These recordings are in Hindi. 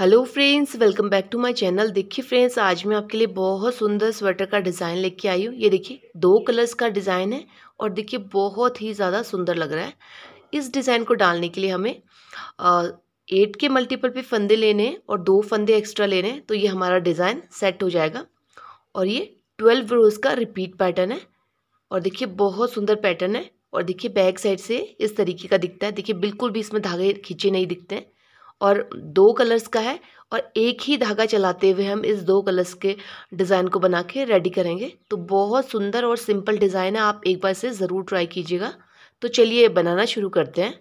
hello friends welcome back to my channel देखिए फ्रेंड्स आज मैं आपके लिए बहुत सुंदर स्वेटर का डिज़ाइन लेके आई हूँ ये देखिए दो कलर्स का डिज़ाइन है और देखिए बहुत ही ज़्यादा सुंदर लग रहा है इस डिज़ाइन को डालने के लिए हमें आ, एट के मल्टीपल पे फंदे लेने हैं और दो फंदे एक्स्ट्रा लेने हैं तो ये हमारा डिज़ाइन सेट हो जाएगा और ये ट्वेल्व रोज़ का रिपीट पैटर्न है और देखिए बहुत सुंदर पैटर्न है और देखिए बैक साइड से इस तरीके का दिखता है देखिए बिल्कुल भी इसमें धागे खींचे नहीं दिखते हैं और दो कलर्स का है और एक ही धागा चलाते हुए हम इस दो कलर्स के डिज़ाइन को बना के रेडी करेंगे तो बहुत सुंदर और सिंपल डिज़ाइन है आप एक बार से ज़रूर ट्राई कीजिएगा तो चलिए बनाना शुरू करते हैं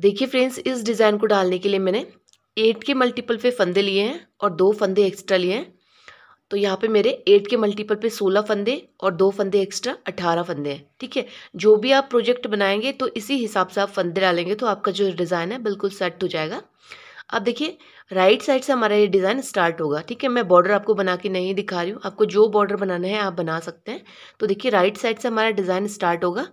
देखिए फ्रेंड्स इस डिज़ाइन को डालने के लिए मैंने एट के मल्टीपल पे फंदे लिए हैं और दो फंदे एक्स्ट्रा लिए हैं तो यहाँ पे मेरे एट के मल्टीपल पे सोलह फंदे और दो फंदे एक्स्ट्रा अट्ठारह फंदे हैं ठीक है जो भी आप प्रोजेक्ट बनाएंगे तो इसी हिसाब से आप फंदे डालेंगे तो आपका जो डिज़ाइन है बिल्कुल सेट हो जाएगा अब देखिए राइट साइड से हमारा ये डिज़ाइन स्टार्ट होगा ठीक है मैं बॉर्डर आपको बना के नहीं दिखा रही हूँ आपको जो बॉर्डर बनाना है आप बना सकते हैं तो देखिए राइट साइड से हमारा डिज़ाइन स्टार्ट होगा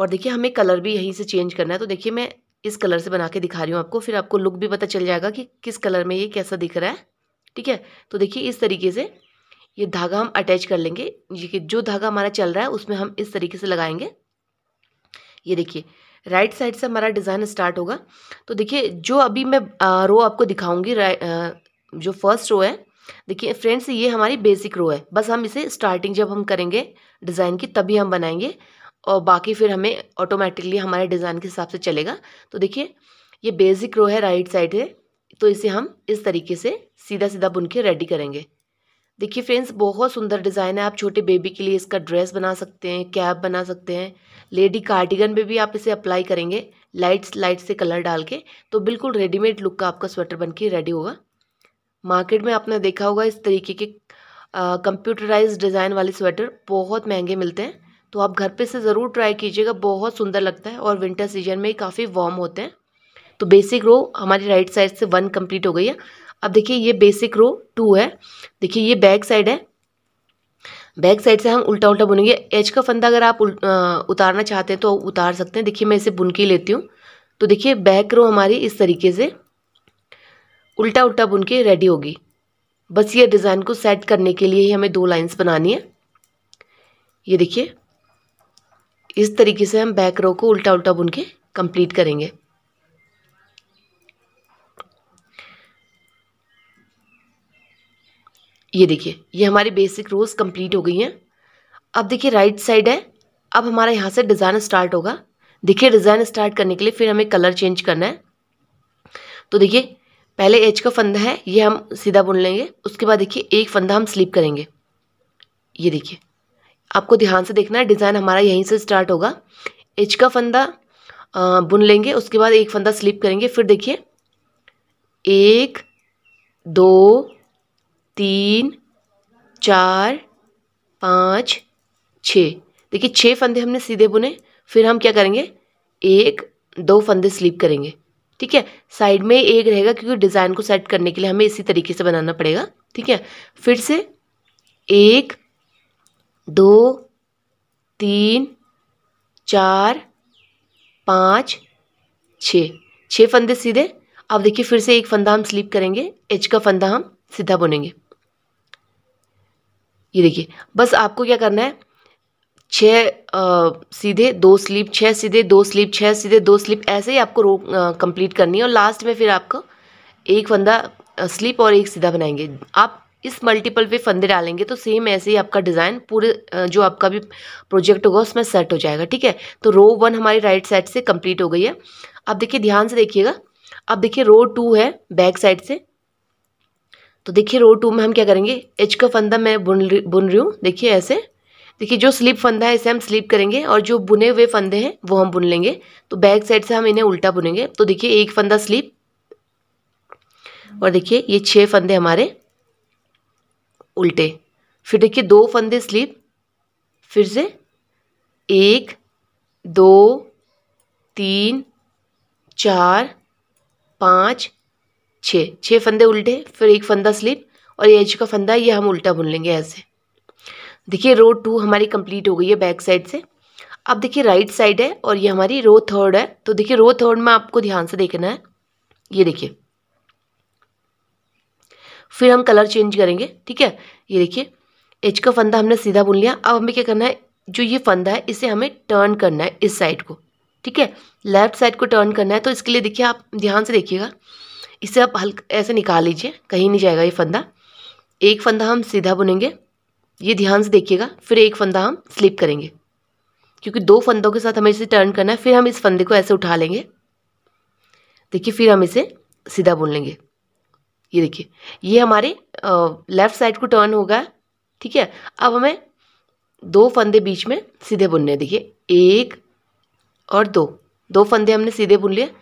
और देखिए हमें कलर भी यहीं से चेंज करना है तो देखिए मैं इस कलर से बना के दिखा रही हूँ आपको फिर आपको लुक भी पता चल जाएगा कि किस कलर में ये कैसा दिख रहा है ठीक है तो देखिए इस तरीके से ये धागा हम अटैच कर लेंगे ये जो धागा हमारा चल रहा है उसमें हम इस तरीके से लगाएंगे ये देखिए राइट साइड से हमारा डिज़ाइन स्टार्ट होगा तो देखिए जो अभी मैं रो आपको दिखाऊंगी जो फर्स्ट रो है देखिए फ्रेंड्स ये हमारी बेसिक रो है बस हम इसे स्टार्टिंग जब हम करेंगे डिज़ाइन की तभी हम बनाएंगे और बाकी फिर हमें ऑटोमेटिकली हमारे डिज़ाइन के हिसाब से चलेगा तो देखिए ये बेसिक रो है राइट साइड है तो इसे हम इस तरीके से सीधा सीधा बुन के रेडी करेंगे देखिए फ्रेंड्स बहुत सुंदर डिज़ाइन है आप छोटे बेबी के लिए इसका ड्रेस बना सकते हैं कैप बना सकते हैं लेडी कार्डिगन पे भी आप इसे अप्लाई करेंगे लाइट्स लाइट से कलर डाल के तो बिल्कुल रेडीमेड लुक का आपका स्वेटर बन के रेडी होगा मार्केट में आपने देखा होगा इस तरीके के कंप्यूटराइज डिज़ाइन वाले स्वेटर बहुत महंगे मिलते हैं तो आप घर पे से ज़रूर ट्राई कीजिएगा बहुत सुंदर लगता है और विंटर सीजन में काफ़ी वार्म होते हैं तो बेसिक रो हमारी राइट साइड से वन कंप्लीट हो गई है अब देखिए ये बेसिक रो टू है देखिए ये बैक साइड है बैक साइड से हम उल्टा उल्टा बुनेंगे एच का फंदा अगर आप उतारना चाहते हैं तो उतार सकते हैं देखिए मैं इसे बुन के लेती हूँ तो देखिए बैक रो हमारी इस तरीके से उल्टा उल्टा बुन के रेडी होगी बस ये डिज़ाइन को सेट करने के लिए ही हमें दो लाइंस बनानी है ये देखिए इस तरीके से हम बैक रो को उल्टा उल्टा बुन के कंप्लीट करेंगे ये देखिए ये हमारी बेसिक रोज कंप्लीट हो गई हैं अब देखिए राइट साइड है अब हमारा यहाँ से डिज़ाइन स्टार्ट होगा देखिए डिज़ाइन स्टार्ट करने के लिए फिर हमें कलर चेंज करना है तो देखिए पहले एच का फंदा है ये हम सीधा बुन लेंगे उसके बाद देखिए एक फंदा हम स्लिप करेंगे ये देखिए आपको ध्यान से देखना है डिज़ाइन हमारा यहीं से स्टार्ट होगा एच का फंदा बुन लेंगे उसके बाद एक फंदा स्लिप करेंगे फिर देखिए एक दो तीन चार पाँच छः देखिए छः फंदे हमने सीधे बुने फिर हम क्या करेंगे एक दो फंदे स्लिप करेंगे ठीक है साइड में एक रहेगा क्योंकि डिज़ाइन को सेट करने के लिए हमें इसी तरीके से बनाना पड़ेगा ठीक है फिर से एक दो तीन चार पाँच छः छः फंदे सीधे अब देखिए फिर से एक फंदा हम स्लिप करेंगे एच का फंदा हम सीधा बुनेंगे ये देखिए बस आपको क्या करना है छ सीधे दो स्लीप छः सीधे दो स्लीप छः सीधे दो स्लीप ऐसे ही आपको रो कंप्लीट करनी है और लास्ट में फिर आपको एक फंदा स्लीप और एक सीधा बनाएंगे आप इस मल्टीपल पे फंदे डालेंगे तो सेम ऐसे ही आपका डिज़ाइन पूरे जो आपका भी प्रोजेक्ट होगा उसमें सेट हो जाएगा ठीक है तो रो वन हमारी राइट साइड से कंप्लीट हो गई है अब देखिए ध्यान से देखिएगा अब देखिए रो टू है बैक साइड से तो देखिए रो टू में हम क्या करेंगे एच का फंदा मैं बुन बुन रही हूँ देखिए ऐसे देखिए जो स्लिप फंदा है इसे हम स्लिप करेंगे और जो बुने हुए फंदे हैं वो हम बुन लेंगे तो बैक साइड से हम इन्हें उल्टा बुनेंगे तो देखिए एक फंदा स्लिप और देखिए ये छः फंदे हमारे उल्टे फिर देखिए दो फंदे स्लिप फिर से एक दो तीन चार पाँच छः छः फंदे उल्टे फिर एक फंदा स्लिप और ये एज का फंदा ये हम उल्टा बुन लेंगे ऐसे देखिए रो टू हमारी कंप्लीट हो गई है बैक साइड से अब देखिए राइट साइड है और ये हमारी रो थर्ड है तो देखिए रो थर्ड में आपको ध्यान से देखना है ये देखिए फिर हम कलर चेंज करेंगे ठीक है ये देखिए एच का फंदा हमने सीधा बुन लिया अब हमें क्या करना है जो ये फंदा है इसे हमें टर्न करना है इस साइड को ठीक है लेफ्ट साइड को टर्न करना है तो इसके लिए देखिए आप ध्यान से देखिएगा इसे आप हल्का ऐसे निकाल लीजिए कहीं नहीं जाएगा ये फंदा एक फंदा हम सीधा बुनेंगे ये ध्यान से देखिएगा फिर एक फंदा हम स्लिप करेंगे क्योंकि दो फंदों के साथ हमें इसे टर्न करना है फिर हम इस फंदे को ऐसे उठा लेंगे देखिए फिर हम इसे सीधा बुन लेंगे ये देखिए ये हमारे लेफ़्ट साइड को टर्न होगा ठीक है अब हमें दो फंदे बीच में सीधे बुनने हैं देखिए एक और दो दो फंदे हमने सीधे बुन लिए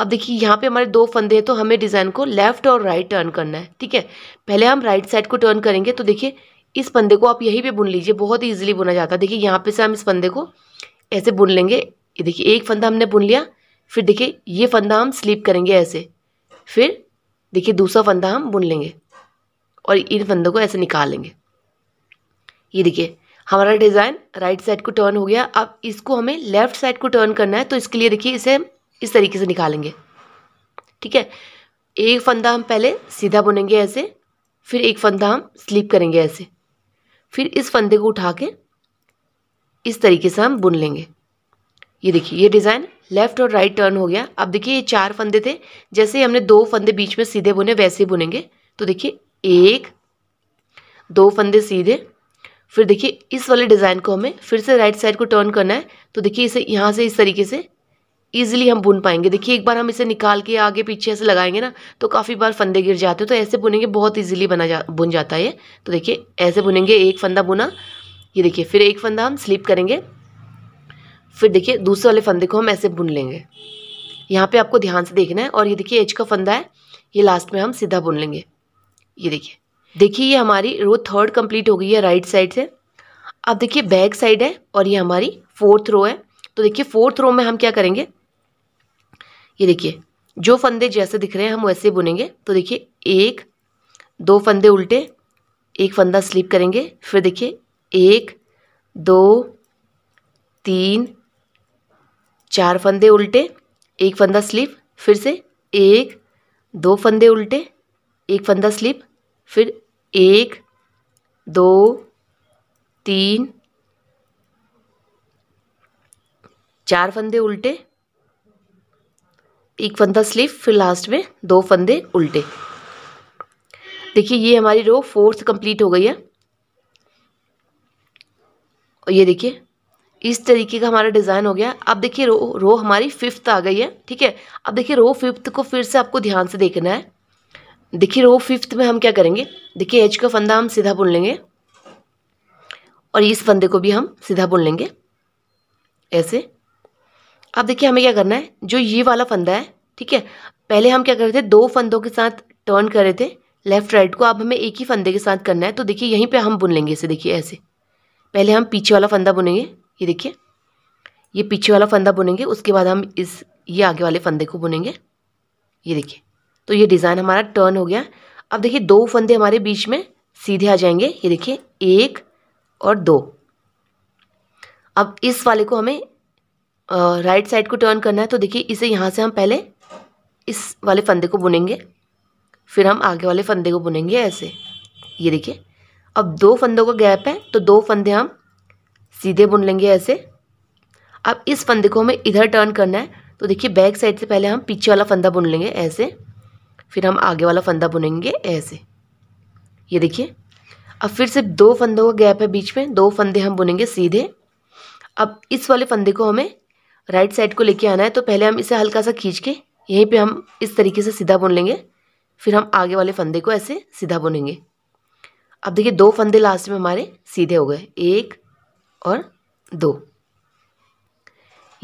अब देखिए यहाँ पे हमारे दो फंदे हैं तो हमें डिज़ाइन को लेफ्ट और राइट टर्न करना है ठीक है पहले हम राइट साइड को टर्न करेंगे तो देखिए इस फंदे को आप यहीं पे बुन लीजिए बहुत ही ईजिली बुना जाता है देखिए यहाँ पे से हम इस फंदे को ऐसे बुन लेंगे ये देखिए एक फंदा हमने बुन लिया फिर देखिए ये फंदा हम स्लीप करेंगे ऐसे फिर देखिए दूसरा फंदा हम बुन लेंगे और इन फंदों को ऐसे निकाल लेंगे ये देखिए हमारा डिज़ाइन राइट साइड को टर्न हो गया अब इसको हमें लेफ्ट साइड को टर्न करना है तो इसके लिए देखिए इसे इस तरीके से निकालेंगे ठीक है एक फंदा हम पहले सीधा बुनेंगे ऐसे फिर एक फंदा हम स्लीप करेंगे ऐसे फिर इस फंदे को उठा के इस तरीके से हम बुन लेंगे ये देखिए ये डिज़ाइन लेफ़्ट और राइट टर्न हो गया अब देखिए ये चार फंदे थे जैसे हमने दो फंदे बीच में सीधे बुने वैसे ही बुनेंगे तो देखिए एक दो फंदे सीधे फिर देखिए इस वाले डिज़ाइन को हमें फिर से राइट साइड को टर्न करना है तो देखिए इसे यहाँ से इस तरीके से ईजिली हम बुन पाएंगे देखिए एक बार हम इसे निकाल के आगे पीछे ऐसे लगाएंगे ना तो काफ़ी बार फंदे गिर जाते हैं तो ऐसे बुनेंगे बहुत ईजिली बना जा बुन जाता है ये तो देखिए ऐसे बुनेंगे एक फंदा बुना ये देखिए फिर एक फंदा हम स्लिप करेंगे फिर देखिए दूसरे वाले फंदे को हम ऐसे बुन लेंगे यहाँ पे आपको ध्यान से देखना है और ये देखिए एज का फंदा है ये लास्ट में हम सीधा बुन लेंगे ये देखिए देखिए ये हमारी रो थर्ड कंप्लीट हो गई है राइट साइड से अब देखिए बैक साइड है और ये हमारी फोर्थ रो है तो देखिए फोर्थ रो में हम क्या करेंगे ये देखिए जो फंदे जैसे दिख रहे हैं हम वैसे बुनेंगे तो देखिए एक दो फंदे उल्टे एक फंदा स्लिप करेंगे फिर देखिए एक दो तीन चार फंदे उल्टे एक फंदा स्लिप फिर से एक दो फंदे उल्टे एक फंदा स्लिप फिर एक दो तीन चार फंदे उल्टे एक फंदा स्लीव फिर लास्ट में दो फंदे उल्टे देखिए ये हमारी रो फोर्थ कंप्लीट हो गई है और ये देखिए इस तरीके का हमारा डिज़ाइन हो गया अब देखिए रो रो हमारी फिफ्थ आ गई है ठीक है अब देखिए रो फिफ्थ को फिर से आपको ध्यान से देखना है देखिए रो फिफ्थ में हम क्या करेंगे देखिए एच का फंदा हम सीधा बुन लेंगे और इस फंदे को भी हम सीधा बुन लेंगे ऐसे अब देखिए हमें क्या करना है जो ये वाला फंदा है ठीक है पहले हम क्या कर रहे थे दो फंदों के साथ टर्न कर रहे थे लेफ्ट राइट को अब हमें एक ही फंदे के साथ करना है तो देखिए यहीं पे हम बुन लेंगे इसे देखिए ऐसे पहले हम पीछे वाला फंदा बुनेंगे ये देखिए ये पीछे वाला फंदा बुनेंगे उसके बाद हम इस ये आगे वाले फंदे को बुनेंगे ये देखिए तो ये डिज़ाइन हमारा टर्न हो गया अब देखिए दो फंदे हमारे बीच में सीधे आ जाएंगे ये देखिए एक और दो अब इस वाले को हमें राइट साइड को टर्न करना है तो देखिए इसे यहाँ से हम पहले इस वाले फंदे को बुनेंगे फिर हम आगे वाले फंदे को बुनेंगे ऐसे ये देखिए अब दो फंदों का गैप है तो दो फंदे हम सीधे बुन लेंगे ऐसे अब इस फंदे को हमें इधर टर्न करना है तो देखिए बैक साइड से पहले हम पीछे वाला फंदा बुन लेंगे ऐसे फिर हम आगे वाला फंदा बुनेंगे ऐसे ये देखिए अब फिर से दो फंदों का गैप है बीच में दो फंदे हम बुनेंगे सीधे अब इस वाले फंदे को हमें राइट साइड को लेके आना है तो पहले हम इसे हल्का सा खींच के यहीं पे हम इस तरीके से सीधा बुन लेंगे फिर हम आगे वाले फंदे को ऐसे सीधा बुनेंगे अब देखिए दो फंदे लास्ट में हमारे सीधे हो गए एक और दो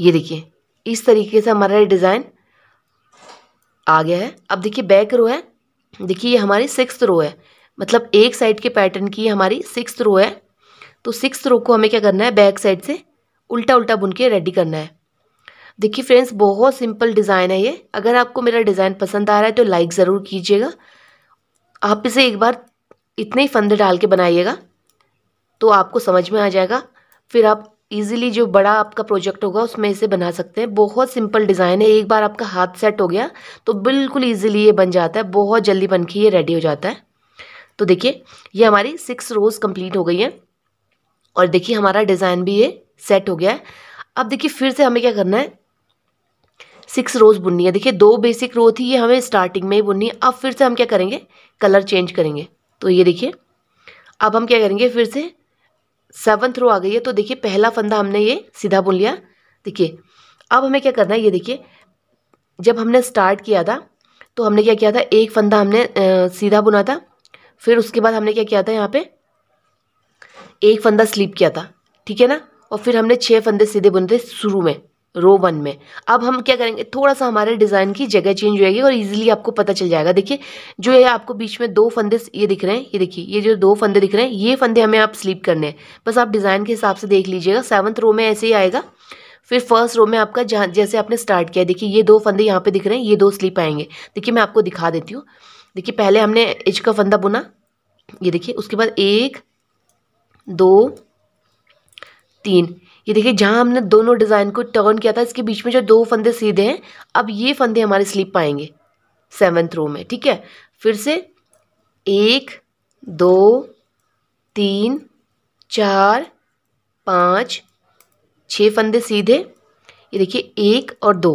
ये देखिए इस तरीके से हमारा डिज़ाइन आ गया है अब देखिए बैक रो है देखिए ये हमारी सिक्स रो है मतलब एक साइड के पैटर्न की हमारी सिक्स रो है तो सिक्स रो को हमें क्या करना है बैक साइड से उल्टा उल्टा बुन के रेडी करना है देखिए फ्रेंड्स बहुत सिंपल डिज़ाइन है ये अगर आपको मेरा डिज़ाइन पसंद आ रहा है तो लाइक ज़रूर कीजिएगा आप इसे एक बार इतने ही फंदे डाल के बनाइएगा तो आपको समझ में आ जाएगा फिर आप इजीली जो बड़ा आपका प्रोजेक्ट होगा उसमें इसे बना सकते हैं बहुत सिंपल डिज़ाइन है एक बार आपका हाथ सेट हो गया तो बिल्कुल ईजिली ये बन जाता है बहुत जल्दी बन के ये रेडी हो जाता है तो देखिए ये हमारी सिक्स रोज़ कंप्लीट हो गई है और देखिए हमारा डिज़ाइन भी ये सेट हो गया है अब देखिए फिर से हमें क्या करना है सिक्स रोज बुननी है देखिए दो बेसिक रो थी ये हमें स्टार्टिंग में ही बुननी है अब फिर से हम क्या करेंगे कलर चेंज करेंगे तो ये देखिए अब हम क्या करेंगे फिर से सेवन्थ रो आ गई है तो देखिए पहला फंदा हमने ये सीधा बुन लिया देखिए अब हमें क्या करना है ये देखिए जब हमने स्टार्ट किया था तो हमने क्या किया था एक फंदा हमने आ, सीधा बुना था फिर उसके बाद हमने क्या किया था यहाँ पे एक फंदा स्लीप किया था ठीक है ना और फिर हमने छः फंदे सीधे बुने थे शुरू में रो वन में अब हम क्या करेंगे थोड़ा सा हमारे डिज़ाइन की जगह चेंज हो जाएगी और इजीली आपको पता चल जाएगा देखिए जो है आपको बीच में दो फंदे ये दिख रहे हैं ये देखिए ये जो दो फंदे दिख रहे हैं ये फंदे हमें आप स्लीप करने हैं बस आप डिज़ाइन के हिसाब से देख लीजिएगा सेवन्थ रो में ऐसे ही आएगा फिर फर्स्ट रो में आपका जहाँ जैसे आपने स्टार्ट किया देखिए ये दो फंदे यहाँ पे दिख रहे हैं ये दो स्लीप आएंगे देखिए मैं आपको दिखा देती हूँ देखिए पहले हमने इच का फंदा बुना ये देखिए उसके बाद एक दो तीन ये देखिए जहाँ हमने दोनों डिज़ाइन को टर्न किया था इसके बीच में जो दो फंदे सीधे हैं अब ये फंदे हमारे स्लीप पाएंगे सेवन्थ रो में ठीक है फिर से एक दो तीन चार पाँच छः फंदे सीधे ये देखिए एक और दो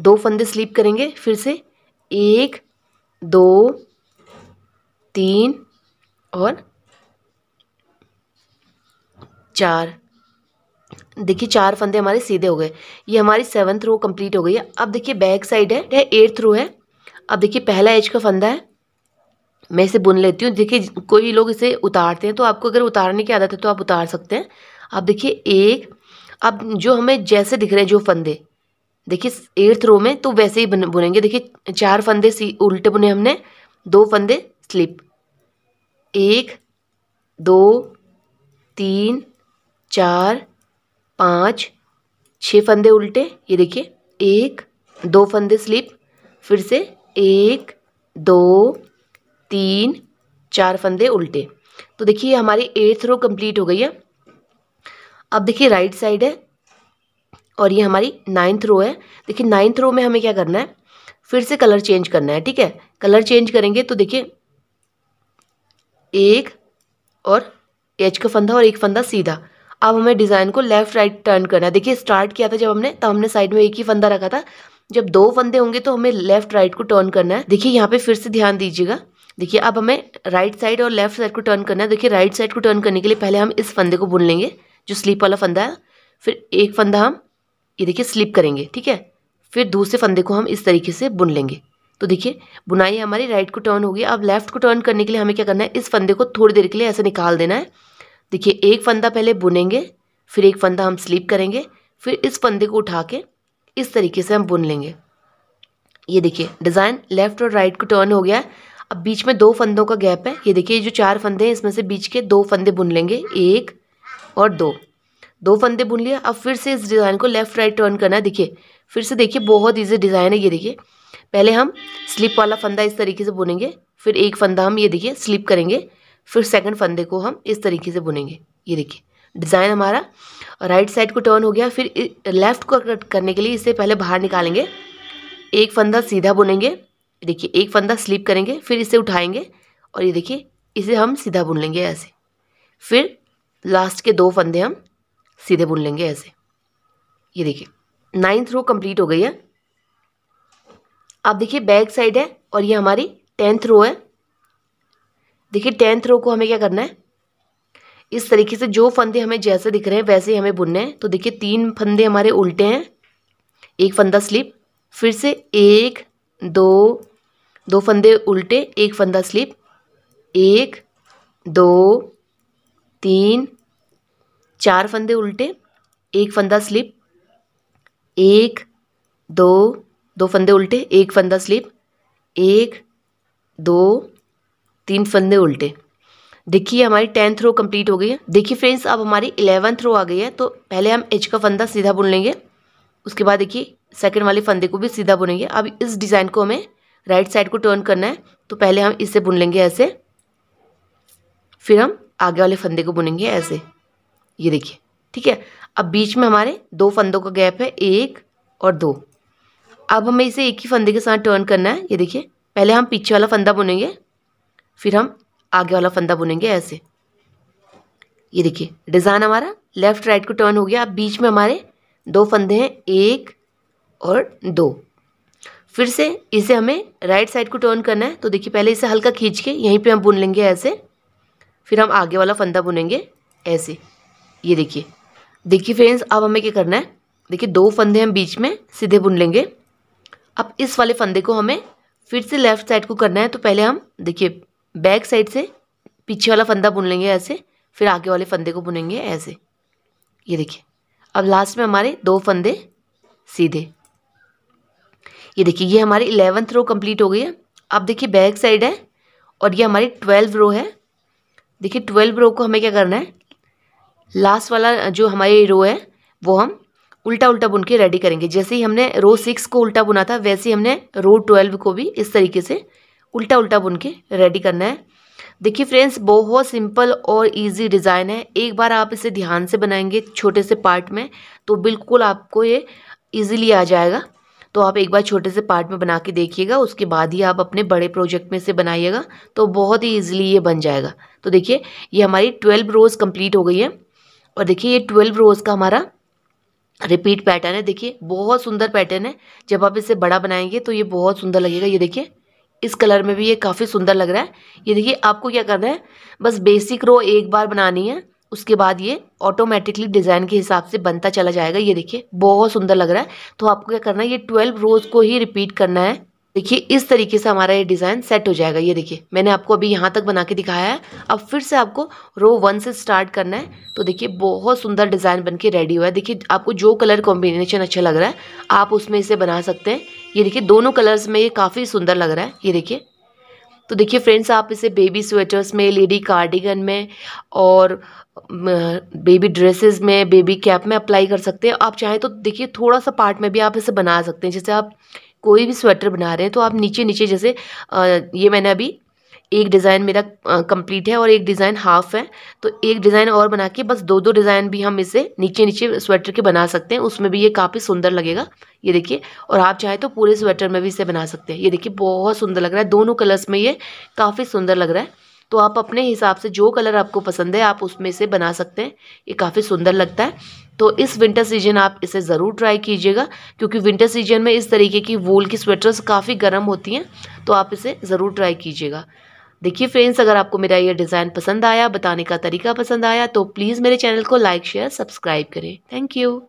दो फंदे स्लीप करेंगे फिर से एक दो तीन और चार देखिए चार फंदे हमारे सीधे हो गए ये हमारी सेवन्थ रो कंप्लीट हो गई है अब देखिए बैक साइड है यह एट्थ रो है अब देखिए पहला एज का फंदा है मैं इसे बुन लेती हूँ देखिए कोई लोग इसे उतारते हैं तो आपको अगर उतारने की आदत है तो आप उतार सकते हैं आप देखिए एक अब जो हमें जैसे दिख रहे हैं जो फंदे देखिए एट्थ रो में तो वैसे ही बुनेंगे देखिए चार फंदे सी उल्टे बुने हमने दो फंदे स्लिप एक दो तीन चार पाँच छः फंदे उल्टे ये देखिए एक दो फंदे स्लिप फिर से एक दो तीन चार फंदे उल्टे तो देखिए हमारी एट्थ रो कंप्लीट हो गई है अब देखिए राइट साइड है और ये हमारी नाइन्थ रो है देखिए नाइन्थ रो में हमें क्या करना है फिर से कलर चेंज करना है ठीक है कलर चेंज करेंगे तो देखिए एक और एच का फंदा और एक फंदा सीधा अब हमें डिज़ाइन को लेफ़्ट राइट टर्न करना है देखिए स्टार्ट किया था जब हमने तब हमने साइड में एक ही फंदा रखा था जब दो फंदे होंगे तो हमें लेफ़्ट राइट को टर्न करना है देखिए यहाँ पे फिर से ध्यान दीजिएगा देखिए अब हमें राइट साइड और लेफ्ट साइड को टर्न करना है देखिए राइट साइड को टर्न करने के लिए पहले हम इस फंदे को बुन लेंगे जो स्लिप वाला फंदा है फिर एक फंदा हम ये देखिए स्लिप करेंगे ठीक है फिर दूसरे फंदे को हम इस तरीके से बुन लेंगे तो देखिए बुनाई हमारी राइट को टर्न होगी अब लेफ्ट को टर्न करने के लिए हमें क्या करना है इस फंदे को थोड़ी देर के लिए ऐसे निकाल देना है देखिए एक फंदा पहले बुनेंगे फिर एक फंदा हम स्लिप करेंगे फिर इस फंदे को उठा के इस तरीके से हम बुन लेंगे ये देखिए डिज़ाइन लेफ़्ट और राइट को टर्न हो गया है अब बीच में दो फंदों का गैप है ये देखिए जो चार फंदे हैं इसमें से बीच के दो फंदे बुन लेंगे एक और दो दो फंदे बुन लिए अब फिर से इस डिज़ाइन को लेफ़्ट राइट टर्न करना है देखिए फिर से देखिए बहुत ईजी डिज़ाइन है ये देखिए पहले हम स्लिप वाला फंदा इस तरीके से बुनेंगे फिर एक फंदा हम ये देखिए स्लिप करेंगे फिर सेकंड फंदे को हम इस तरीके से बुनेंगे ये देखिए डिज़ाइन हमारा राइट साइड को टर्न हो गया फिर लेफ़्ट को कट करने के लिए इसे पहले बाहर निकालेंगे एक फंदा सीधा बुनेंगे देखिए एक फंदा स्लिप करेंगे फिर इसे उठाएंगे और ये देखिए इसे हम सीधा बुन लेंगे ऐसे फिर लास्ट के दो फंदे हम सीधे बुन लेंगे ऐसे ये देखिए नाइन्थ रो कंप्लीट हो गई है आप देखिए बैक साइड है और ये हमारी टेंथ रो है देखिए टेंथ रो को हमें क्या करना है इस तरीके से जो फंदे हमें जैसे दिख रहे हैं वैसे ही हमें बुनने हैं तो देखिए तीन फंदे हमारे उल्टे हैं एक फंदा स्लिप फिर से एक दो दो फंदे उल्टे एक फंदा स्लिप एक दो तीन चार फंदे उल्टे एक फंदा स्लिप एक दो दो फंदे उल्टे एक फंदा स्लिप एक दो तीन फंदे उल्टे देखिए हमारी टेंथ रो कंप्लीट हो गई है देखिए फ्रेंड्स अब हमारी इलेवंथ रो आ गई है तो पहले हम एच का फंदा सीधा बुन लेंगे उसके बाद देखिए सेकंड वाले फंदे को भी सीधा बुनेंगे अब इस डिज़ाइन को हमें राइट साइड को टर्न करना है तो पहले हम इसे बुन लेंगे ऐसे फिर हम आगे वाले फंदे को बुनेंगे ऐसे ये देखिए ठीक है अब बीच में हमारे दो फंदों का गैप है एक और दो अब हमें इसे एक ही फंदे के साथ टर्न करना है ये देखिए पहले हम पीछे वाला फंदा बुनेंगे फिर हम आगे वाला फंदा बुनेंगे ऐसे ये देखिए डिज़ाइन हमारा लेफ़्ट राइट को टर्न हो गया अब बीच में हमारे दो फंदे हैं एक और दो फिर से इसे हमें राइट साइड को टर्न करना है तो देखिए पहले इसे हल्का खींच के यहीं पे हम बुन लेंगे ऐसे फिर हम आगे वाला फंदा बुनेंगे ऐसे ये देखिए देखिए फ्रेंड्स अब हमें क्या करना है देखिए दो फंदे हम बीच में सीधे बुन लेंगे अब इस वाले फंदे को हमें फिर से लेफ़्ट साइड को करना है तो पहले हम देखिए बैक साइड से पीछे वाला फंदा बुन लेंगे ऐसे फिर आगे वाले फंदे को बुनेंगे ऐसे ये देखिए अब लास्ट में हमारे दो फंदे सीधे ये देखिए ये हमारी इलेवंथ रो कंप्लीट हो गई है अब देखिए बैक साइड है और ये हमारी ट्वेल्व रो है देखिए ट्वेल्व रो को हमें क्या करना है लास्ट वाला जो हमारी रो है वो हम उल्टा उल्टा बुन के रेडी करेंगे जैसे ही हमने रो सिक्स को उल्टा बुना था वैसे ही हमने रो ट्वेल्व को भी इस तरीके से उल्टा उल्टा बुन के रेडी करना है देखिए फ्रेंड्स बहुत सिंपल और इजी डिज़ाइन है एक बार आप इसे ध्यान से बनाएंगे छोटे से पार्ट में तो बिल्कुल आपको ये इजीली आ जाएगा तो आप एक बार छोटे से पार्ट में बना के देखिएगा उसके बाद ही आप अपने बड़े प्रोजेक्ट में से बनाइएगा तो बहुत ही ईजिली ये बन जाएगा तो देखिए ये हमारी ट्वेल्व रोज़ कम्प्लीट हो गई है और देखिए ये ट्वेल्व रोज़ का हमारा रिपीट पैटर्न है देखिए बहुत सुंदर पैटर्न है जब आप इसे बड़ा बनाएंगे तो ये बहुत सुंदर लगेगा ये देखिए इस कलर में भी ये काफ़ी सुंदर लग रहा है ये देखिए आपको क्या करना है बस बेसिक रो एक बार बनानी है उसके बाद ये ऑटोमेटिकली डिज़ाइन के हिसाब से बनता चला जाएगा ये देखिए बहुत सुंदर लग रहा है तो आपको क्या करना है ये ट्वेल्व रोज़ को ही रिपीट करना है देखिए इस तरीके से हमारा ये डिज़ाइन सेट हो जाएगा ये देखिए मैंने आपको अभी यहाँ तक बना के दिखाया है अब फिर से आपको रो वन से स्टार्ट करना है तो देखिए बहुत सुंदर डिज़ाइन बन के रेडी हुआ है देखिए आपको जो कलर कॉम्बिनेशन अच्छा लग रहा है आप उसमें इसे बना सकते हैं ये देखिए दोनों कलर्स में ये काफ़ी सुंदर लग रहा है ये देखिए तो देखिए फ्रेंड्स आप इसे बेबी स्वेटर्स में लेडी कार्डिगन में और बेबी ड्रेसेस में बेबी कैप में अप्लाई कर सकते हैं आप चाहें तो देखिए थोड़ा सा पार्ट में भी आप इसे बना सकते हैं जैसे आप कोई भी स्वेटर बना रहे हैं तो आप नीचे नीचे जैसे ये मैंने अभी एक डिज़ाइन मेरा कंप्लीट है और एक डिज़ाइन हाफ है तो एक डिज़ाइन और बना के बस दो दो डिज़ाइन भी हम इसे नीचे नीचे स्वेटर के बना सकते हैं उसमें भी ये काफ़ी सुंदर लगेगा ये देखिए और आप चाहें तो पूरे स्वेटर में भी इसे बना सकते हैं ये देखिए बहुत सुंदर लग रहा है दोनों कलर्स में ये काफ़ी सुंदर लग रहा है तो आप अपने हिसाब से जो कलर आपको पसंद है आप उसमें से बना सकते हैं ये काफ़ी सुंदर लगता है तो इस विंटर सीजन आप इसे ज़रूर ट्राई कीजिएगा क्योंकि विंटर सीजन में इस तरीके की वूल की स्वेटर्स काफ़ी गर्म होती हैं तो आप इसे ज़रूर ट्राई कीजिएगा देखिए फ्रेंड्स अगर आपको मेरा ये डिज़ाइन पसंद आया बताने का तरीका पसंद आया तो प्लीज़ मेरे चैनल को लाइक शेयर सब्सक्राइब करें थैंक यू